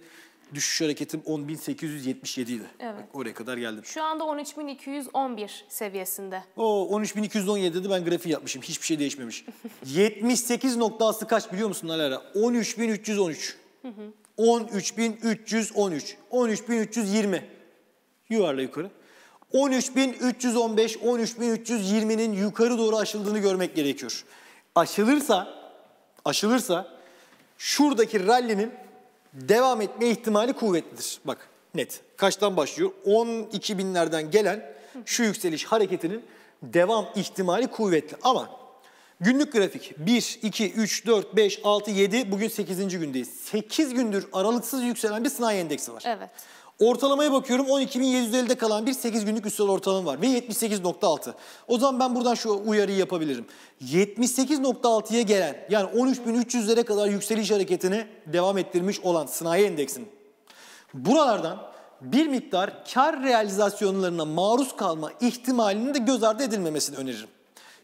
[SPEAKER 2] Düşüş hareketim 10.877 idi. Evet. Bak, oraya kadar geldim.
[SPEAKER 1] Şu anda 13.211 seviyesinde.
[SPEAKER 2] O 13.217'de ben grafiği yapmışım. Hiçbir şey değişmemiş. 78 noktası kaç biliyor musun Alara? 13.313. 13.313. 13.320. Yuvarla yukarı. 13.315, 13.320'nin yukarı doğru aşıldığını görmek gerekiyor. Aşılırsa, aşılırsa şuradaki rally'nin devam etme ihtimali kuvvetlidir. Bak net. Kaçtan başlıyor? 12 binlerden gelen şu yükseliş hareketinin devam ihtimali kuvvetli. Ama günlük grafik 1, 2, 3, 4, 5, 6, 7 bugün 8. gündeyiz. 8 gündür aralıksız yükselen bir sınai endeksi var. Evet. Ortalamaya bakıyorum 12.750'de kalan bir 8 günlük üstel ortalama var ve 78.6. O zaman ben buradan şu uyarıyı yapabilirim. 78.6'ya gelen yani 13.300'lere kadar yükseliş hareketini devam ettirmiş olan sınai endeksin buralardan bir miktar kar realizasyonlarına maruz kalma ihtimalinin de göz ardı edilmemesini öneririm.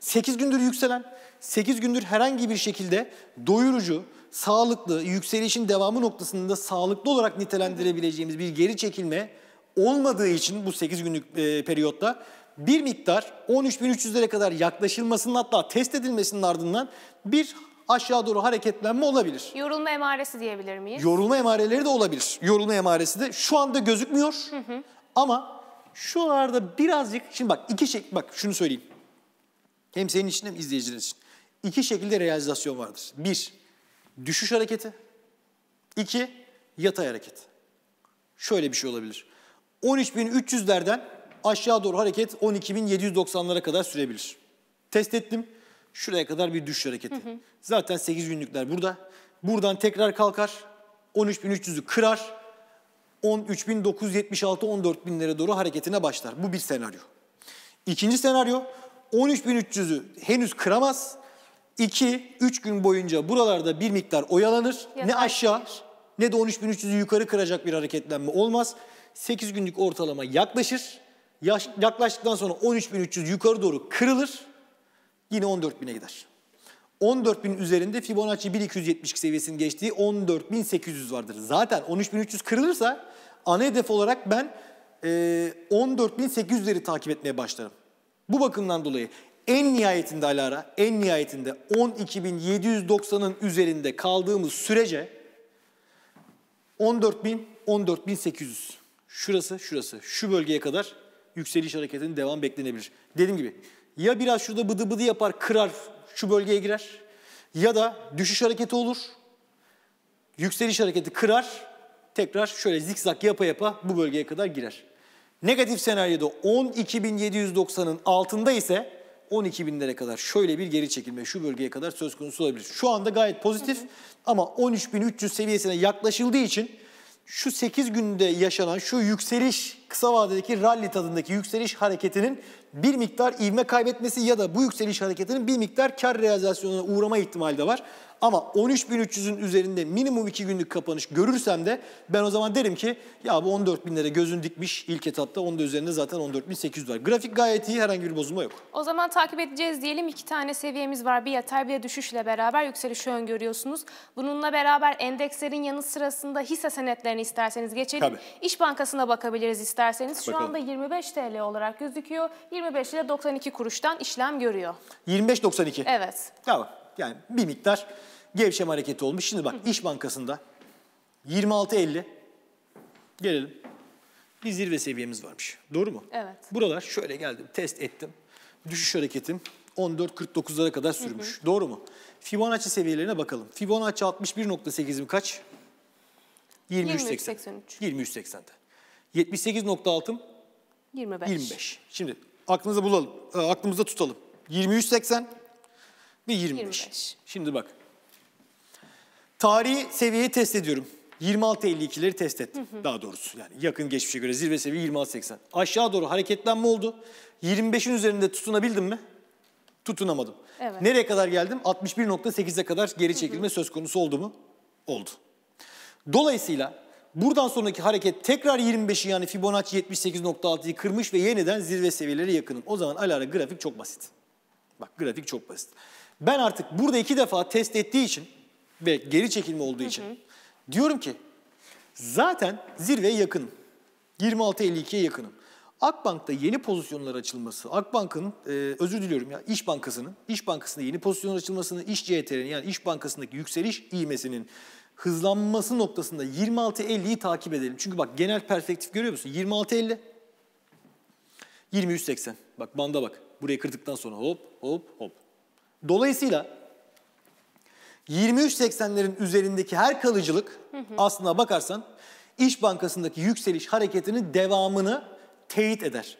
[SPEAKER 2] 8 gündür yükselen, 8 gündür herhangi bir şekilde doyurucu, sağlıklı, yükselişin devamı noktasında sağlıklı olarak nitelendirebileceğimiz bir geri çekilme olmadığı için bu 8 günlük e, periyotta bir miktar 13.300'lere kadar yaklaşılmasının hatta test edilmesinin ardından bir aşağı doğru hareketlenme olabilir.
[SPEAKER 1] Yorulma emaresi diyebilir miyiz?
[SPEAKER 2] Yorulma emareleri de olabilir. Yorulma emaresi de şu anda gözükmüyor hı hı. ama şuralarda birazcık şimdi bak iki şey bak şunu söyleyeyim. Hem senin için hem izleyiciler için. İki şekilde realizasyon vardır. Bir, Düşüş hareketi. İki, yatay hareket. Şöyle bir şey olabilir. 13.300'lerden aşağı doğru hareket 12.790'lara kadar sürebilir. Test ettim. Şuraya kadar bir düşüş hareketi. Hı hı. Zaten 8 günlükler burada. Buradan tekrar kalkar. 13.300'ü kırar. 13.976-14.000'lere doğru hareketine başlar. Bu bir senaryo. İkinci senaryo 13.300'ü henüz kıramaz 2-3 gün boyunca buralarda bir miktar oyalanır. Yatağa ne aşağı gelir. ne de 13.300'ü yukarı kıracak bir hareketlenme olmaz. 8 günlük ortalama yaklaşır. Yaş, yaklaştıktan sonra 13.300 yukarı doğru kırılır. Yine 14.000'e gider. 14.000 üzerinde Fibonacci 1272 seviyesinin geçtiği 14.800 vardır. Zaten 13.300 kırılırsa ana hedef olarak ben e, 14.800'leri takip etmeye başlarım. Bu bakımdan dolayı en nihayetinde Alara, en nihayetinde 12.790'ın üzerinde kaldığımız sürece 14.000, 14.800. Şurası, şurası, şu bölgeye kadar yükseliş hareketinin devam beklenebilir. Dediğim gibi ya biraz şurada bıdı bıdı yapar, kırar, şu bölgeye girer ya da düşüş hareketi olur, yükseliş hareketi kırar, tekrar şöyle zikzak yapa yapa bu bölgeye kadar girer. Negatif senaryoda 12.790'ın altında ise 12 binlere kadar şöyle bir geri çekilme şu bölgeye kadar söz konusu olabilir. Şu anda gayet pozitif hı hı. ama 13.300 seviyesine yaklaşıldığı için şu 8 günde yaşanan şu yükseliş kısa vadedeki rally tadındaki yükseliş hareketinin bir miktar ivme kaybetmesi ya da bu yükseliş hareketinin bir miktar kar realizasyonuna uğrama ihtimali de var. Ama 13.300'ün üzerinde minimum 2 günlük kapanış görürsem de ben o zaman derim ki ya bu 14.000'lere gözün dikmiş ilk etapta onun da üzerinde zaten 14.800 var. Grafik gayet iyi herhangi bir bozulma yok. O
[SPEAKER 1] zaman takip edeceğiz diyelim iki tane seviyemiz var bir yatay bir de düşüşle beraber yükselişi öngörüyorsunuz. Bununla beraber endekslerin yanı sırasında hisse senetlerini isterseniz geçelim. Tabii. İş Bankası'na bakabiliriz isterseniz isterseniz. Şu Bakalım. anda 25 TL olarak gözüküyor. 25 ile 92 kuruştan işlem görüyor.
[SPEAKER 2] 25.92? Evet. Tamam. Yani bir miktar gevşem hareketi olmuş. Şimdi bak İş Bankası'nda 26.50 gelelim. Bir zirve seviyemiz varmış. Doğru mu? Evet. Buralar şöyle geldim, test ettim. Düşüş hareketim 14.49'lara kadar sürmüş. Hı hı. Doğru mu? Fibonacci seviyelerine bakalım. Fibonacci 61.8 mi kaç? 23.80. 23.80'de. 78.6'm
[SPEAKER 1] 25. 25.
[SPEAKER 2] Şimdi aklınızda bulalım, ee, aklımızda tutalım. 23.80 ve 25. 25. Şimdi bak. Tarihi seviyeyi test ediyorum. 26.52'leri test ettim hı hı. daha doğrusu. Yani yakın geçmişe göre zirve seviye 26.80. Aşağı doğru hareketlenme oldu. 25'in üzerinde tutunabildim mi? Tutunamadım. Evet. Nereye kadar geldim? 61.8'e kadar geri çekilme hı hı. söz konusu oldu mu? Oldu. Dolayısıyla Buradan sonraki hareket tekrar 25'i yani Fibonacci 78.6'yı kırmış ve yeniden zirve seviyeleri yakınım. O zaman alara grafik çok basit. Bak grafik çok basit. Ben artık burada iki defa test ettiği için ve geri çekilme olduğu için hı hı. diyorum ki zaten zirveye yakınım. 26.52'ye yakınım. Akbank'ta yeni pozisyonlar açılması, Akbank'ın e, özür diliyorum ya İş Bankası'nın, İş Bankası'nda yeni pozisyonlar açılmasını, İş CTR'nin yani İş Bankası'ndaki yükseliş iğmesinin hızlanması noktasında 26.50'yi takip edelim. Çünkü bak genel perspektif görüyor musun? 26.50, 23.80. Bak banda bak. buraya kırdıktan sonra hop hop hop. Dolayısıyla 23.80'lerin üzerindeki her kalıcılık hı hı. aslına bakarsan İş Bankası'ndaki yükseliş hareketinin devamını teyit eder.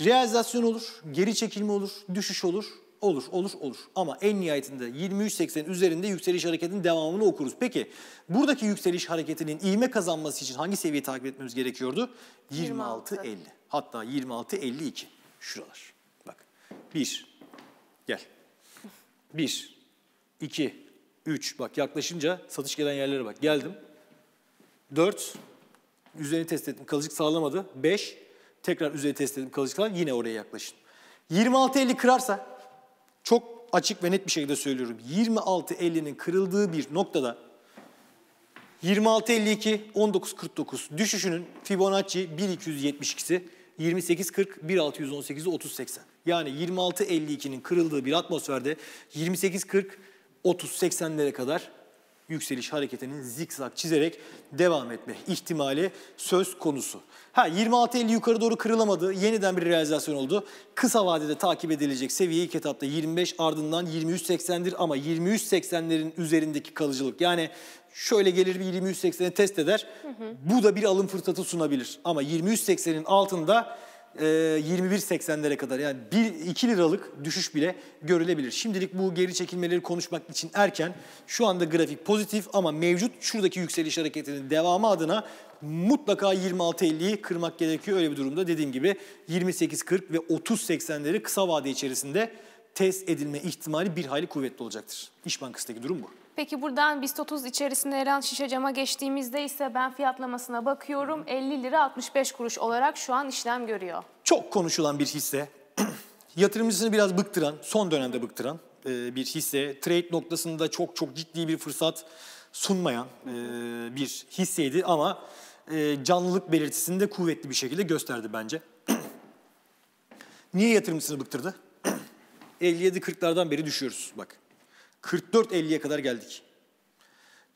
[SPEAKER 2] Realizasyon olur, geri çekilme olur, düşüş olur, Olur, olur, olur. Ama en nihayetinde 23.80 üzerinde yükseliş hareketinin devamını okuruz. Peki buradaki yükseliş hareketinin ivme kazanması için hangi seviyeyi takip etmemiz gerekiyordu? 26.50. Hatta 26.52. Şuralar. Bak. 1. Gel. 1. 2. 3. Bak yaklaşınca satış gelen yerlere bak. Geldim. 4. Üzerini test ettim. Kalıcılık sağlamadı. 5. Tekrar üzeri test ettim kalıcı kalan yine oraya yaklaşın. 26.50 kırarsa çok açık ve net bir şekilde söylüyorum. 26.50'nin kırıldığı bir noktada 26.52 19.49 düşüşünün Fibonacci 1.272'si 28.40 1618'i 30.80. Yani 26.52'nin kırıldığı bir atmosferde 28.40 30.80'lere kadar yükseliş hareketinin zikzak çizerek devam etme ihtimali söz konusu. Ha 26.50 yukarı doğru kırılamadı. Yeniden bir realizasyon oldu. Kısa vadede takip edilecek seviye ilk etapta 25 ardından 23.80'dir ama 23.80'lerin üzerindeki kalıcılık yani şöyle gelir bir 23.80'i test eder. Hı hı. Bu da bir alım fırsatı sunabilir. Ama 23.80'in altında e, 21.80'lere kadar yani 1, 2 liralık düşüş bile görülebilir. Şimdilik bu geri çekilmeleri konuşmak için erken. Şu anda grafik pozitif ama mevcut şuradaki yükseliş hareketinin devamı adına mutlaka 26.50'yi kırmak gerekiyor öyle bir durumda. Dediğim gibi 28.40 ve 30.80'leri kısa vade içerisinde test edilme ihtimali bir hayli kuvvetli olacaktır. İş Bankası'ndaki durum bu.
[SPEAKER 1] Peki buradan BIST 30 içerisinde yer alan şişe cama geçtiğimizde ise ben fiyatlamasına bakıyorum. 50 lira 65 kuruş olarak şu an işlem görüyor.
[SPEAKER 2] Çok konuşulan bir hisse. Yatırımcısını biraz bıktıran, son dönemde bıktıran e, bir hisse. Trade noktasında çok çok ciddi bir fırsat sunmayan e, bir hisseydi ama e, canlılık belirtisini de kuvvetli bir şekilde gösterdi bence. Niye yatırımcısını bıktırdı? 57-40'lardan beri düşüyoruz bak. 44-50'ye kadar geldik.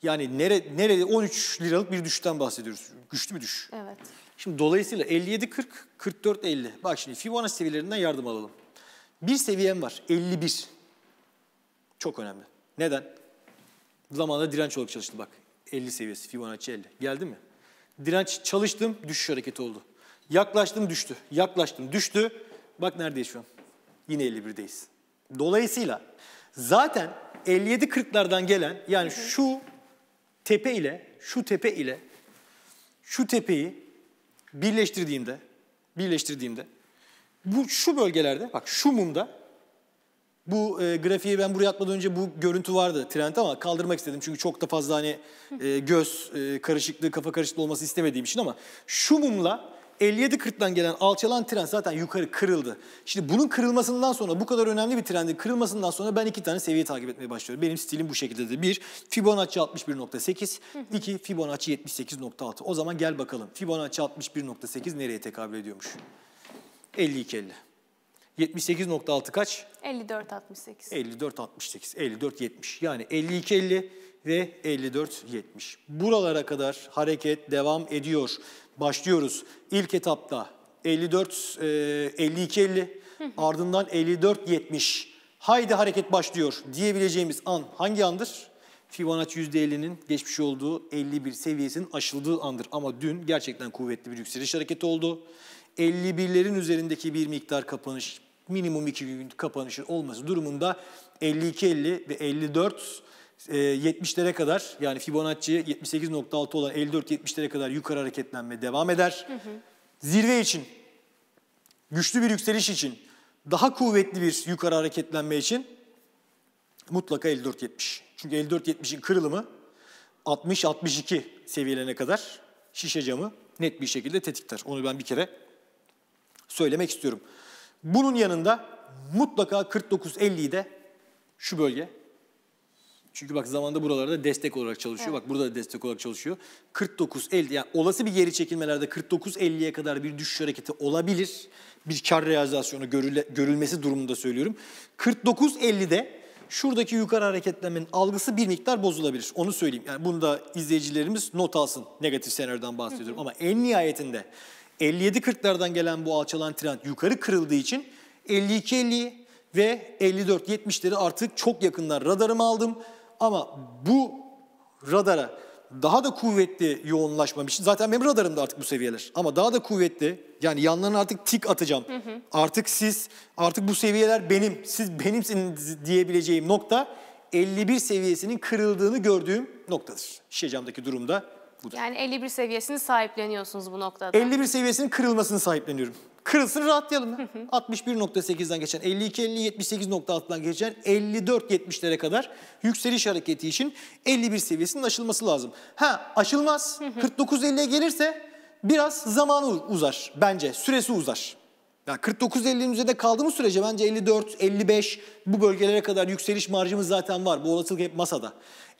[SPEAKER 2] Yani nere, nerede 13 liralık bir düşten bahsediyoruz. Güçlü bir düş. Evet. Şimdi dolayısıyla 57-40, 44-50. Bak şimdi Fibonacci seviyelerinden yardım alalım. Bir seviyem var 51. Çok önemli. Neden? Zamanında direnç olarak çalıştı bak. 50 seviyesi Fibonacci 50. Geldi mi? Direnç çalıştım, düşüş hareketi oldu. Yaklaştım düştü. Yaklaştım düştü. Bak neredeyiz şu an? Yine 51'deyiz. Dolayısıyla zaten 57-40'lardan gelen yani şu tepe ile şu tepe ile şu tepeyi birleştirdiğimde birleştirdiğimde bu şu bölgelerde bak şu mumda bu e, grafiği ben buraya atmadan önce bu görüntü vardı trend ama kaldırmak istedim. Çünkü çok da fazla hani e, göz e, karışıklığı, kafa karışıklığı olması istemediğim için ama şu mumla 57 kırktan gelen alçalan tren zaten yukarı kırıldı. Şimdi bunun kırılmasından sonra bu kadar önemli bir trendin kırılmasından sonra ben iki tane seviye takip etmeye başlıyorum. Benim stilim bu şekilde de Bir Fibonacci 61.8, iki Fibonacci 78.6. O zaman gel bakalım Fibonacci 61.8 nereye tekabül ediyormuş? 50-50. 78.6 kaç?
[SPEAKER 1] 54.68.
[SPEAKER 2] 54.68, 54.70. Yani 50-50 ve 54.70. Buralara kadar hareket devam ediyor. Başlıyoruz. İlk etapta 54 e, 52 50 ardından 54 70. Haydi hareket başlıyor diyebileceğimiz an hangi andır? Fibonacci %50'nin geçmiş olduğu 51 seviyesinin aşıldığı andır. Ama dün gerçekten kuvvetli bir yükseliş hareketi oldu. 51'lerin üzerindeki bir miktar kapanış, minimum 2 gün kapanışın olması durumunda 52-50 ve 54 70'lere ee, kadar yani Fibonacci 78.6 olan 54-70'lere kadar yukarı hareketlenme devam eder. Hı hı. Zirve için, güçlü bir yükseliş için, daha kuvvetli bir yukarı hareketlenme için mutlaka 54-70. Çünkü 54-70'in kırılımı 60-62 seviyelerine kadar şişe camı net bir şekilde tetikler. Onu ben bir kere söylemek istiyorum. Bunun yanında mutlaka 49-50'yi de şu bölge çünkü bak zamanda buralarda destek olarak çalışıyor. Evet. Bak burada da destek olarak çalışıyor. 49 50 yani olası bir geri çekilmelerde 49 50'ye kadar bir düşüş hareketi olabilir. Bir kar realizasyonu görüle, görülmesi durumunda söylüyorum. 49 50'de şuradaki yukarı hareketlenmenin algısı bir miktar bozulabilir. Onu söyleyeyim. Yani bunu da izleyicilerimiz not alsın. Negatif senaryodan bahsediyorum ama en nihayetinde 57-40'lardan gelen bu alçalan trend yukarı kırıldığı için 52-50 ve 54-70'leri artık çok yakından radarıma aldım. Ama bu radara daha da kuvvetli yoğunlaşmam için zaten benim radarımda artık bu seviyeler ama daha da kuvvetli yani yanlarına artık tik atacağım. Hı hı. Artık siz artık bu seviyeler benim siz benimsiniz diyebileceğim nokta 51 seviyesinin kırıldığını gördüğüm noktadır. Şişe camdaki durumda budur.
[SPEAKER 1] Yani 51 seviyesini sahipleniyorsunuz bu noktada. 51
[SPEAKER 2] seviyesinin kırılmasını sahipleniyorum. Kırılsın rahatlayalım 61.8'den geçen 52 50 78.6'dan geçen 54 70'lere kadar yükseliş hareketi için 51 seviyesinin aşılması lazım. Ha aşılmaz 49 50'ye gelirse biraz zamanı uzar bence süresi uzar. Yani 49-50'nin üzerinde kaldığımız sürece bence 54-55 bu bölgelere kadar yükseliş marjımız zaten var. Bu olasılık hep masada.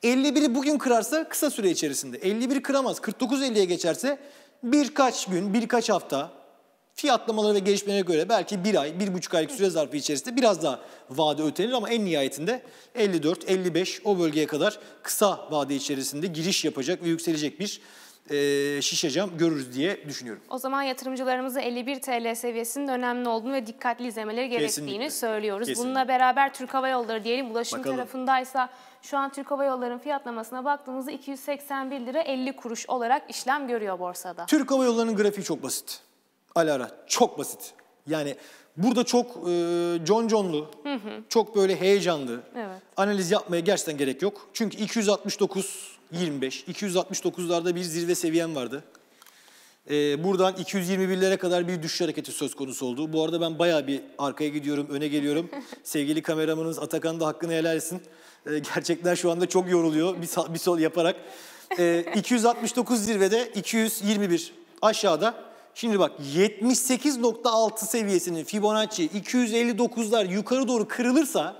[SPEAKER 2] 51'i bugün kırarsa kısa süre içerisinde. 51 kıramaz. 49-50'ye geçerse birkaç gün, birkaç hafta fiyatlamalara ve gelişmelere göre belki bir ay, bir buçuk aylık süre zarfı içerisinde biraz daha vade ötelenir ama en nihayetinde 54, 55 o bölgeye kadar kısa vade içerisinde giriş yapacak ve yükselecek bir e, şişe görürüz diye düşünüyorum. O
[SPEAKER 1] zaman yatırımcılarımıza 51 TL seviyesinin önemli olduğunu ve dikkatli izlemeleri gerektiğini Kesinlikle. söylüyoruz. Kesinlikle. Bununla beraber Türk Hava Yolları diyelim ulaşım Bakalım. tarafındaysa şu an Türk Hava Yolları'nın fiyatlamasına baktığımızda 281 lira 50 kuruş olarak işlem görüyor borsada.
[SPEAKER 2] Türk Hava Yolları'nın grafiği çok basit. Alara çok basit. Yani burada çok e, John John'lu, çok böyle heyecanlı. Evet. Analiz yapmaya gerçekten gerek yok. Çünkü 269 25 269'larda bir zirve seviyem vardı. Ee, buradan 221'lere kadar bir düşüş hareketi söz konusu oldu. Bu arada ben baya bir arkaya gidiyorum, öne geliyorum. Sevgili kameramanımız Atakan da hakkını helal etsin. Ee, gerçekten şu anda çok yoruluyor bir, sağ, bir sol yaparak. Ee, 269 zirvede 221 aşağıda Şimdi bak 78.6 seviyesinin Fibonacci 259'lar yukarı doğru kırılırsa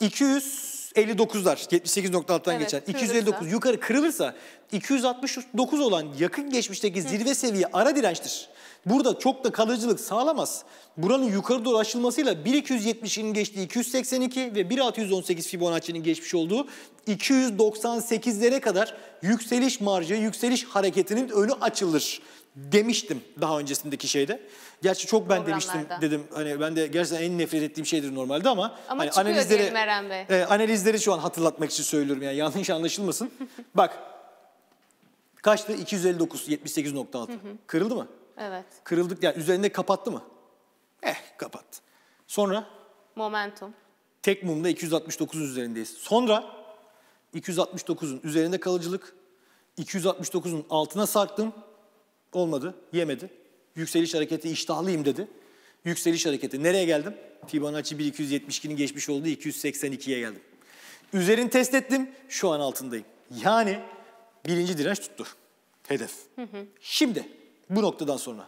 [SPEAKER 2] 259'lar 78.6'dan evet, geçen 259 kırılırsa. yukarı kırılırsa 269 olan yakın geçmişteki Hı. zirve seviye ara dirençtir. Burada çok da kalıcılık sağlamaz. Buranın yukarı doğru aşılmasıyla 1270'in geçtiği 282 ve 1.618 Fibonacci'nin geçmiş olduğu 298'lere kadar yükseliş marjı, yükseliş hareketinin önü açılır demiştim daha öncesindeki şeyde. Gerçi çok ben demiştim dedim. Hani ben de gerçekten en nefret ettiğim şeydir normalde ama, ama hani analizleri E, analizleri şu an hatırlatmak için söylüyorum yani yanlış anlaşılmasın. Bak. Kaçtı? 259 78.6. Kırıldı mı? Evet. Kırıldık yani üzerinde kapattı mı? Eh kapattı. Sonra momentum. Tek mumda 269 üzerindeyiz. Sonra 269'un üzerinde kalıcılık 269'un altına sarktım. Olmadı, yemedi. Yükseliş hareketi iştahlıyım dedi. Yükseliş hareketi. Nereye geldim? Fibonacci 1272'nin geçmiş olduğu 282'ye geldim. Üzerini test ettim, şu an altındayım. Yani birinci direnç tuttu. Hedef. Hı hı. Şimdi bu noktadan sonra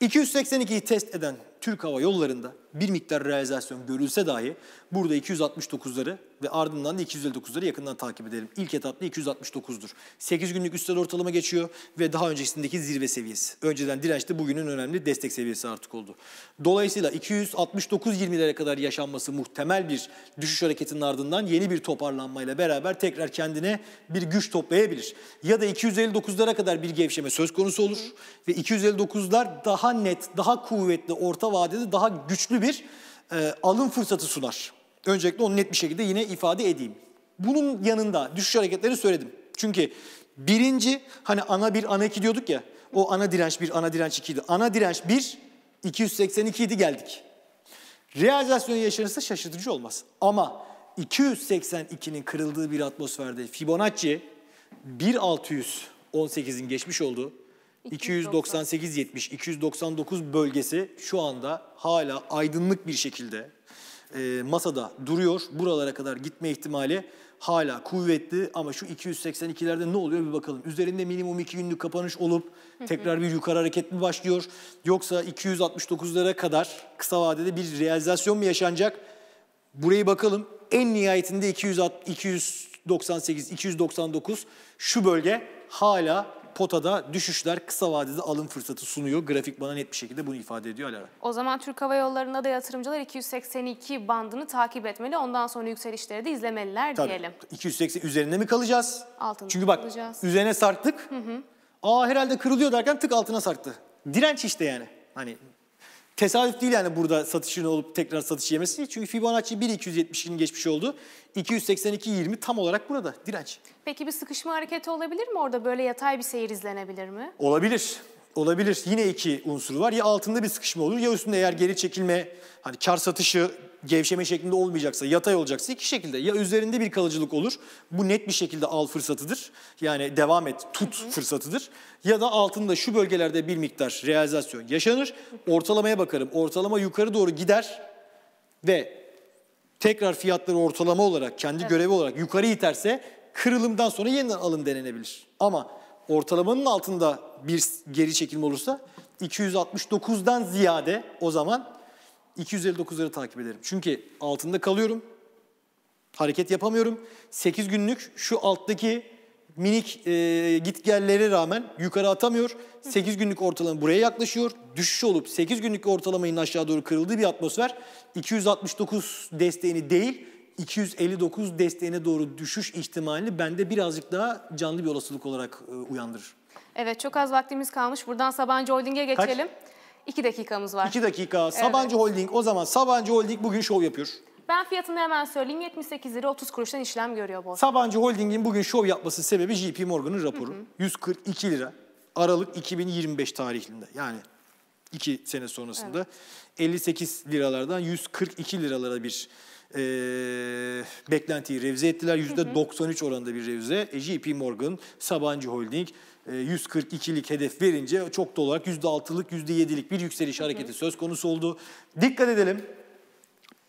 [SPEAKER 2] 282'yi test eden Türk Hava Yolları'nda bir miktar realizasyon görülse dahi burada 269'ları ve ardından da 259'ları yakından takip edelim. İlk etapta 269'dur. 8 günlük üstel ortalama geçiyor ve daha öncesindeki zirve seviyesi. Önceden dirençti bugünün önemli destek seviyesi artık oldu. Dolayısıyla 269-20'lere kadar yaşanması muhtemel bir düşüş hareketinin ardından yeni bir toparlanmayla beraber tekrar kendine bir güç toplayabilir. Ya da 259'lara kadar bir gevşeme söz konusu olur ve 259'lar daha net, daha kuvvetli orta orta vadede daha güçlü bir e, alım fırsatı sunar. Öncelikle onu net bir şekilde yine ifade edeyim. Bunun yanında düşüş hareketlerini söyledim. Çünkü birinci hani ana bir ana iki diyorduk ya. O ana direnç bir ana direnç ikiydi. Ana direnç bir 282 idi geldik. Realizasyonu yaşanırsa şaşırtıcı olmaz. Ama 282'nin kırıldığı bir atmosferde Fibonacci 1618'in geçmiş olduğu 298-70, 299 bölgesi şu anda hala aydınlık bir şekilde e, masada duruyor. Buralara kadar gitme ihtimali hala kuvvetli ama şu 282'lerde ne oluyor bir bakalım. Üzerinde minimum 2 günlük kapanış olup tekrar bir yukarı hareket mi başlıyor? Yoksa 269'lara kadar kısa vadede bir realizasyon mu yaşanacak? Burayı bakalım. En nihayetinde 200, 298, 299 şu bölge hala potada düşüşler kısa vadede alım fırsatı sunuyor. Grafik bana net bir şekilde bunu ifade ediyor Alara.
[SPEAKER 1] O zaman Türk Hava Yolları'nda da yatırımcılar 282 bandını takip etmeli. Ondan sonra yükselişleri de izlemeliler Tabii. diyelim.
[SPEAKER 2] 280 üzerinde mi kalacağız?
[SPEAKER 1] Altında Çünkü bak kalacağız.
[SPEAKER 2] üzerine sarktık. Hı hı. Aa herhalde kırılıyor derken tık altına sarktı. Direnç işte yani. Hani Tesadüf değil yani burada satışın olup tekrar satış yemesi. Çünkü Fibonacci 1.270'nin geçmiş oldu. 282.20 tam olarak burada direnç.
[SPEAKER 1] Peki bir sıkışma hareketi olabilir mi orada? Böyle yatay bir seyir izlenebilir mi?
[SPEAKER 2] Olabilir. Olabilir. Yine iki unsur var. Ya altında bir sıkışma olur ya üstünde eğer geri çekilme, hani kar satışı gevşeme şeklinde olmayacaksa, yatay olacaksa iki şekilde. Ya üzerinde bir kalıcılık olur, bu net bir şekilde al fırsatıdır. Yani devam et, tut hı hı. fırsatıdır. Ya da altında şu bölgelerde bir miktar realizasyon yaşanır. Ortalamaya bakarım. Ortalama yukarı doğru gider ve tekrar fiyatları ortalama olarak, kendi evet. görevi olarak yukarı iterse kırılımdan sonra yeniden alın denenebilir. Ama ortalamanın altında bir geri çekilme olursa 269'dan ziyade o zaman 259'ları takip ederim. Çünkü altında kalıyorum. Hareket yapamıyorum. 8 günlük şu alttaki minik e, gelleri rağmen yukarı atamıyor. 8 günlük ortalama buraya yaklaşıyor. Düşüş olup 8 günlük ortalamanın aşağı doğru kırıldığı bir atmosfer 269 desteğini değil 259 desteğine doğru düşüş ihtimalini bende birazcık daha canlı bir olasılık olarak e, uyandırır.
[SPEAKER 1] Evet çok az vaktimiz kalmış. Buradan Sabancı Holding'e geçelim. Kaç? İki dakikamız var. İki dakika. Sabancı
[SPEAKER 2] Holding o zaman Sabancı Holding bugün şov yapıyor.
[SPEAKER 1] Ben fiyatını hemen söyleyeyim. 78 lira 30 kuruştan işlem görüyor borsa.
[SPEAKER 2] Sabancı Holding'in bugün şov yapması sebebi JP Morgan'ın raporu. Hı hı. 142 lira Aralık 2025 tarihinde yani 2 sene sonrasında evet. 58 liralardan 142 liralara bir e, beklentiyi revize ettiler. %93 oranında bir revize. E, JP Morgan, Sabancı Holding 142'lik e, hedef verince çok da olarak %6'lık %7'lik bir yükseliş hareketi söz konusu oldu. Dikkat edelim.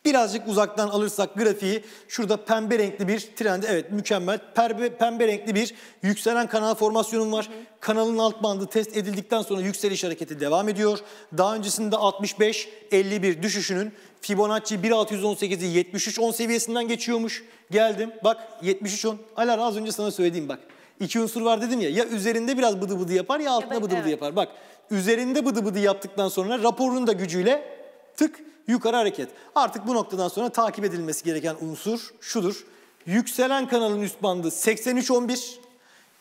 [SPEAKER 2] Birazcık uzaktan alırsak grafiği şurada pembe renkli bir trend evet mükemmel pembe, pembe renkli bir yükselen kanal formasyonum var. Hı hı. Kanalın alt bandı test edildikten sonra yükseliş hareketi devam ediyor. Daha öncesinde 65-51 düşüşünün Fibonacci 1618'i 73.10 seviyesinden geçiyormuş. Geldim bak 73.10 Alar az önce sana söylediğim bak İki unsur var dedim ya. Ya üzerinde biraz bıdı bıdı yapar ya altında evet, bıdı evet. bıdı yapar. Bak üzerinde bıdı bıdı yaptıktan sonra raporun da gücüyle tık yukarı hareket. Artık bu noktadan sonra takip edilmesi gereken unsur şudur. Yükselen kanalın üst bandı 83.11.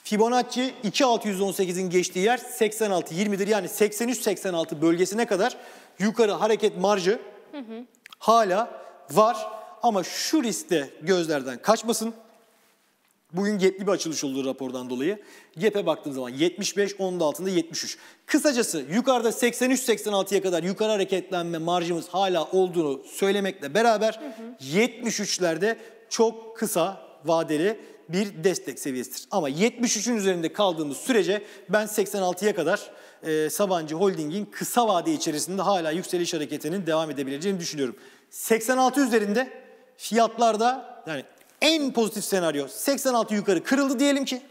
[SPEAKER 2] Fibonacci 2618'in geçtiği yer 86.20'dir. Yani 83-86 bölgesine kadar yukarı hareket marjı hı hı. hala var. Ama şu riskte gözlerden kaçmasın. Bugün yetli bir açılış oldu rapordan dolayı. yepe baktığım zaman 75, onun altında 73. Kısacası yukarıda 83-86'ya kadar yukarı hareketlenme marjımız hala olduğunu söylemekle beraber 73'lerde çok kısa vadeli bir destek seviyesidir. Ama 73'ün üzerinde kaldığımız sürece ben 86'ya kadar e, Sabancı Holding'in kısa vade içerisinde hala yükseliş hareketinin devam edebileceğini düşünüyorum. 86 üzerinde fiyatlarda yani en pozitif senaryo 86 yukarı kırıldı diyelim ki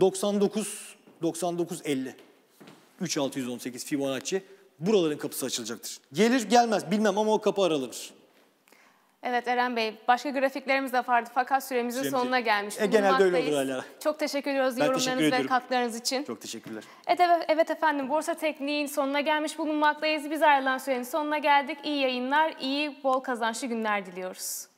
[SPEAKER 2] 99 99 50 3618 Fibonacci buraların kapısı açılacaktır. Gelir gelmez bilmem ama o kapı aralanır.
[SPEAKER 1] Evet Eren Bey, başka grafiklerimiz de vardı fakat süremizin Süremiz sonuna gelmiş. E, genelde öyle olur hala. Çok teşekkür ediyoruz ben yorumlarınız teşekkür ve katkılarınız için. Çok teşekkürler. Evet, evet, evet efendim, Borsa Tekniği'nin sonuna gelmiş bulunmaktayız. Biz ayrılan sürenin sonuna geldik. İyi yayınlar, iyi bol kazançlı günler diliyoruz.